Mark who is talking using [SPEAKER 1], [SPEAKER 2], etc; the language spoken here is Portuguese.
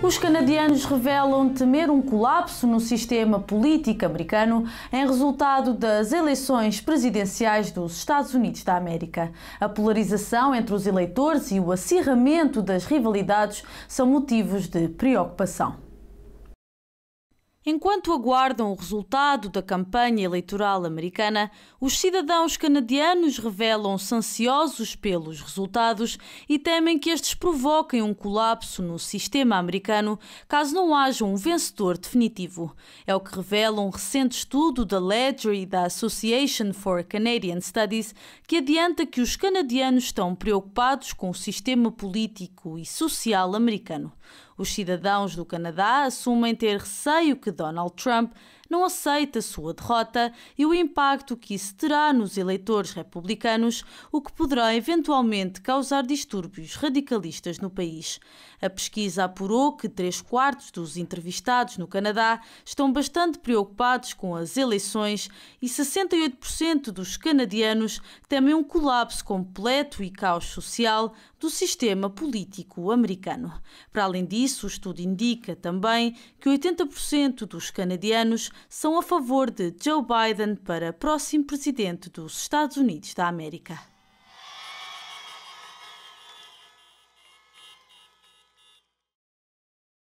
[SPEAKER 1] Os canadianos revelam temer um colapso no sistema político americano em resultado das eleições presidenciais dos Estados Unidos da América. A polarização entre os eleitores e o acirramento das rivalidades são motivos de preocupação. Enquanto aguardam o resultado da campanha eleitoral americana, os cidadãos canadianos revelam-se ansiosos pelos resultados e temem que estes provoquem um colapso no sistema americano caso não haja um vencedor definitivo. É o que revela um recente estudo da Ledger e da Association for Canadian Studies, que adianta que os canadianos estão preocupados com o sistema político e social americano. Os cidadãos do Canadá assumem ter receio que Donald Trump não aceita sua derrota e o impacto que isso terá nos eleitores republicanos, o que poderá eventualmente causar distúrbios radicalistas no país. A pesquisa apurou que três quartos dos entrevistados no Canadá estão bastante preocupados com as eleições e 68% dos canadianos temem um colapso completo e caos social do sistema político americano. Para além disso, o estudo indica também que 80% dos canadianos são a favor de Joe Biden para próximo presidente dos Estados Unidos da América.